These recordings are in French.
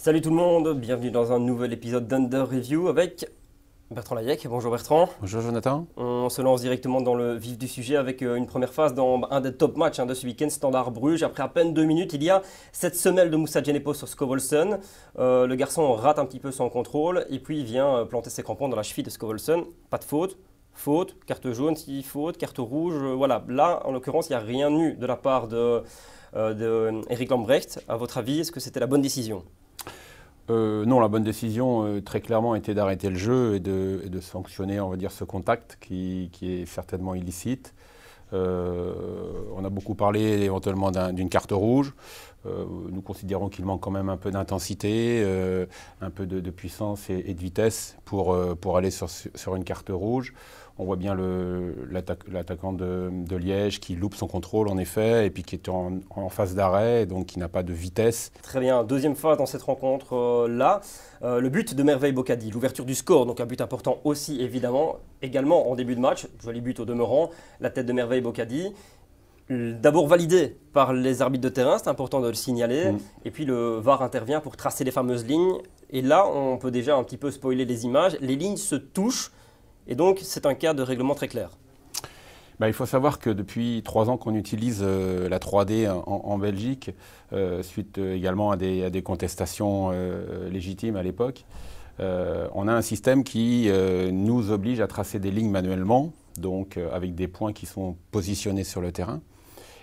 Salut tout le monde, bienvenue dans un nouvel épisode d'Under Review avec Bertrand Layec. Bonjour Bertrand. Bonjour Jonathan. On se lance directement dans le vif du sujet avec euh, une première phase dans bah, un des top matchs hein, de ce week-end, Standard Bruges. Après à peine deux minutes, il y a cette semelle de Moussa Genepo sur Scovolson. Euh, le garçon rate un petit peu son contrôle et puis il vient euh, planter ses crampons dans la cheville de Scovolson. Pas de faute, faute, carte jaune si faute, carte rouge, voilà. Là, en l'occurrence, il n'y a rien eu de la part de, de Eric Lambrecht. À votre avis, est-ce que c'était la bonne décision euh, non, la bonne décision, euh, très clairement, était d'arrêter le jeu et de, sanctionner, on va dire, ce contact qui, est certainement illicite. Euh, on a beaucoup parlé éventuellement d'une carte rouge. Euh, nous considérons qu'il manque quand même un peu d'intensité, euh, un peu de, puissance et, de vitesse pour, euh, pour aller sur, sur, une carte rouge. On voit bien l'attaquant de, de, Liège qui loupe son contrôle en effet et puis qui est en, en phase d'arrêt, donc qui n'a pas de vitesse. Très bien, deuxième phase dans cette rencontre-là. le but de Merveille Bocadi, l'ouverture du score, donc un but important aussi évidemment. Également en début de match, joli but au demeurant, la tête de Merveille Bocadi d'abord validé par les arbitres de terrain, c'est important de le signaler, mm. et puis le VAR intervient pour tracer les fameuses lignes, et là on peut déjà un petit peu spoiler les images, les lignes se touchent, et donc c'est un cas de règlement très clair. Bah, il faut savoir que depuis trois ans qu'on utilise euh, la 3D en, Belgique, euh, suite euh, également à des contestations légitimes à l'époque, on a un système qui nous oblige à tracer des lignes manuellement, donc avec des points qui sont positionnés sur le terrain.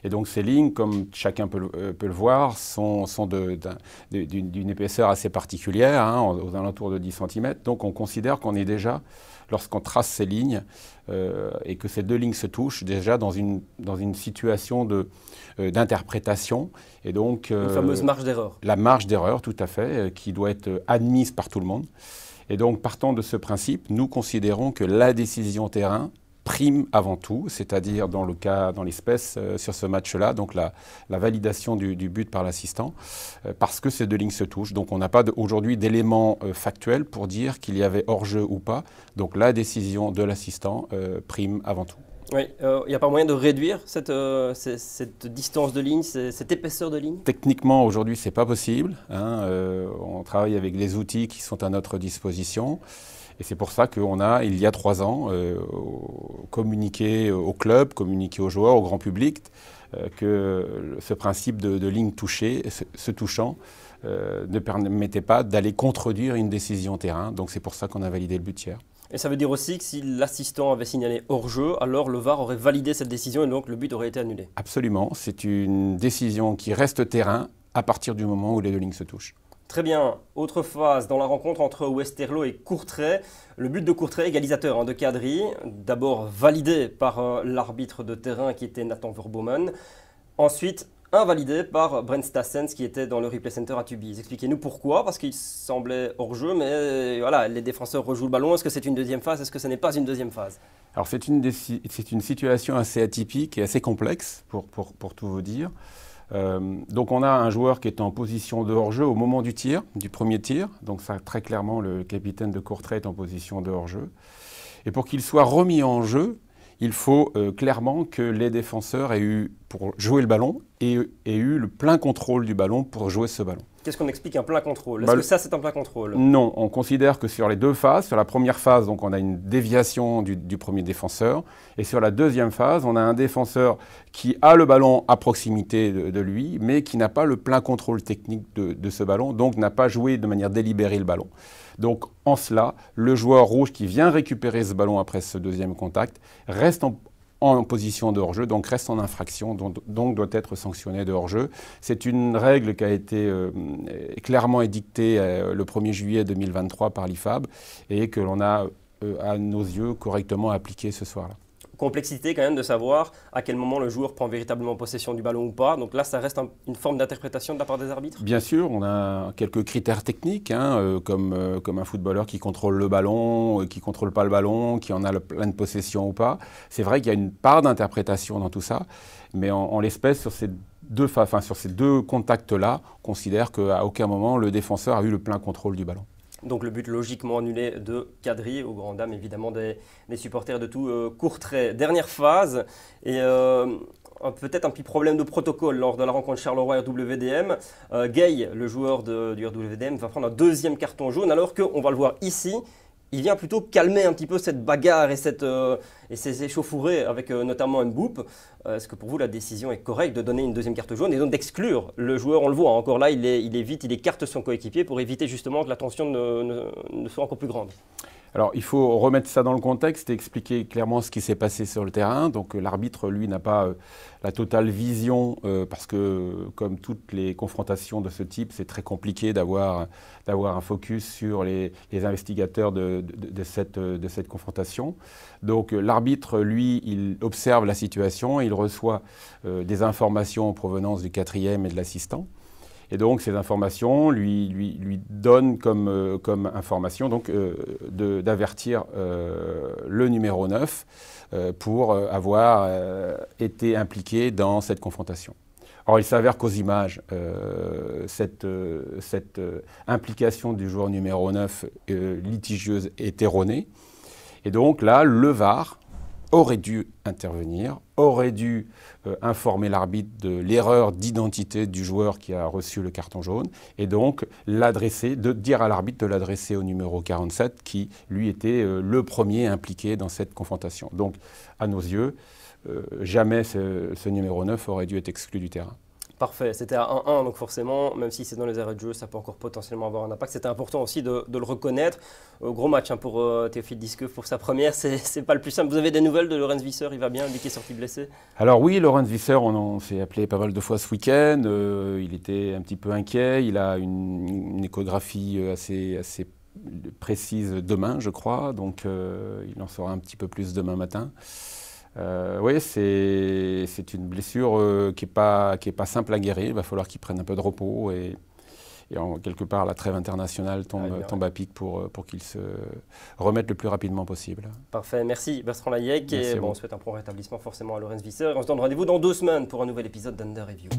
Et donc ces lignes, comme chacun peut le, euh, voir, sont, d'une épaisseur assez particulière, hein, aux alentours de 10 cm. Donc on considère qu'on est déjà, lorsqu'on trace ces lignes, euh, et que ces deux lignes se touchent, déjà dans une, dans une situation euh, d'interprétation. et donc... fameuse marge d'erreur. La marge d'erreur, tout à fait, qui doit être admise par tout le monde. Et donc, partant de ce principe, nous considérons que la décision terrain prime avant tout, c'est-à-dire dans le cas, dans l'espèce, euh, sur ce match-là, donc la, validation du, but par l'assistant, euh, parce que ces deux lignes se touchent. Donc on n'a pas aujourd'hui d'éléments euh, factuels pour dire qu'il y avait hors-jeu ou pas. Donc la décision de l'assistant prime avant tout. Oui, il n'y a pas moyen de réduire cette, distance de ligne, cette, épaisseur de ligne Techniquement, aujourd'hui, ce n'est pas possible. Hein, on travaille avec les outils qui sont à notre disposition. Et c'est pour ça qu'on a, il y a trois ans, euh, communiqué au club, communiqué aux joueurs, au grand public, euh, que ce principe de, ligne touchée, se, touchant, euh, ne permettait pas d'aller contredire une décision terrain. Donc c'est pour ça qu'on a validé le but hier. Et ça veut dire aussi que si l'assistant avait signalé hors-jeu, alors le VAR aurait validé cette décision et donc le but aurait été annulé. Absolument, c'est une décision qui reste terrain à partir du moment où les deux lignes se touchent. Très bien. Autre phase dans la rencontre entre Westerlo et Courtrai. Le but de Courtrai, égalisateur hein, de Cadry, d'abord validé par euh, l'arbitre de terrain qui était Nathan Verbomen. Ensuite, invalidé par Brent Stassens qui était dans le replay center à Tubize. Expliquez-nous pourquoi, parce qu'il semblait hors-jeu, mais euh, voilà, les défenseurs rejouent le ballon. Est-ce que c'est une deuxième phase Est-ce que ce n'est pas une deuxième phase Alors c'est une, une, situation assez atypique et assez complexe, pour, pour tout vous dire. Euh, donc on a un joueur qui est en position de hors-jeu au moment du tir, du premier tir. Donc ça, très clairement, le capitaine de Courtrai est en position de hors-jeu. Et pour qu'il soit remis en jeu, il faut euh, clairement que les défenseurs aient eu, pour jouer le ballon, et aient eu le plein contrôle du ballon pour jouer ce ballon. Qu'est-ce qu'on explique un plein contrôle Est-ce bah, que ça, c'est un plein contrôle Non, on considère que sur les deux phases, sur la première phase, donc on a une déviation du, premier défenseur, et sur la deuxième phase, on a un défenseur qui a le ballon à proximité de, lui, mais qui n'a pas le plein contrôle technique de, de ce ballon, donc n'a pas joué de manière délibérée le ballon. Donc en cela, le joueur rouge qui vient récupérer ce ballon après ce deuxième contact reste en, en position de hors-jeu, donc reste en infraction, donc, doit être sanctionné de hors-jeu. C'est une règle qui a été euh, clairement édictée euh, le 1er juillet 2023 par l'IFAB et que l'on a, euh, à nos yeux, correctement appliquée ce soir-là complexité quand même de savoir à quel moment le joueur prend véritablement possession du ballon ou pas. Donc là, ça reste une forme d'interprétation de la part des arbitres Bien sûr, on a quelques critères techniques, hein, euh, comme, euh, comme un footballeur qui contrôle le ballon, euh, qui contrôle pas le ballon, qui en a le plein de possession ou pas. C'est vrai qu'il y a une part d'interprétation dans tout ça, mais en, l'espèce, sur ces deux, sur ces deux contacts-là, on considère qu'à aucun moment le défenseur a eu le plein contrôle du ballon. Donc le but logiquement annulé de Cadri, au grand dam évidemment des, supporters de tout euh, court trait. Dernière phase, et euh, peut-être un petit problème de protocole lors de la rencontre Charleroi RWDM. Euh, Gay, le joueur de, du RWDM, va prendre un deuxième carton jaune alors qu'on va le voir ici il vient plutôt calmer un petit peu cette bagarre et, cette, euh, et ces échauffourées avec euh, notamment un boop. Euh, est-ce que pour vous la décision est correcte de donner une deuxième carte jaune et donc d'exclure le joueur On le voit hein, encore là, il, est, il évite, il écarte son coéquipier pour éviter justement que la tension ne soit encore plus grande. Alors, il faut remettre ça dans le contexte et expliquer clairement ce qui s'est passé sur le terrain. Donc, euh, l'arbitre, lui, n'a pas euh, la totale vision euh, parce que, comme toutes les confrontations de ce type, c'est très compliqué d'avoir un focus sur les, les investigateurs de, de, cette, de, cette, confrontation. Donc, l'arbitre, lui, il observe la situation, il reçoit des informations en provenance du quatrième et de l'assistant. Et donc ces informations lui, lui, lui donnent comme, euh, comme information donc euh, d'avertir euh, le numéro 9 pour avoir été impliqué dans cette confrontation. Or, il s'avère qu'aux images, cette, cette implication du joueur numéro 9 litigieuse est erronée. Et donc là, le VAR aurait dû intervenir, aurait dû euh, informer l'arbitre de l'erreur d'identité du joueur qui a reçu le carton jaune, et donc l'adresser, de dire à l'arbitre de l'adresser au numéro 47 qui, lui, était euh, le premier impliqué dans cette confrontation. Donc, à nos yeux, euh, jamais ce numéro 9 aurait dû être exclu du terrain. Parfait, c'était à 1-1, donc forcément, même si c'est dans les arrêts de jeu, ça peut encore potentiellement avoir un impact. C'était important aussi de, le reconnaître. Euh, gros match hein, pour euh, Théophile Disque pour sa première, c'est pas le plus simple. Vous avez des nouvelles de Lorenz Visser Il va bien, lui qui est sorti blessé Alors oui, Lorenz Visser, on s'est appelé pas mal de fois ce week-end. Euh, il était un petit peu inquiet, il a une, échographie assez, assez précise demain, je crois, donc il en saura un petit peu plus demain matin. Euh, oui, c'est une blessure euh, qui n'est pas, simple à guérir. Il va falloir qu'il prenne un peu de repos. Et, en, quelque part, la trêve internationale tombe, à pic pour, euh, pour qu'ils se remettent le plus rapidement possible. Parfait, merci Bertrand Layec. et bon, on souhaite un bon rétablissement forcément à Lorenz Visser. on se donne rendez-vous dans deux semaines pour un nouvel épisode d'Under Review.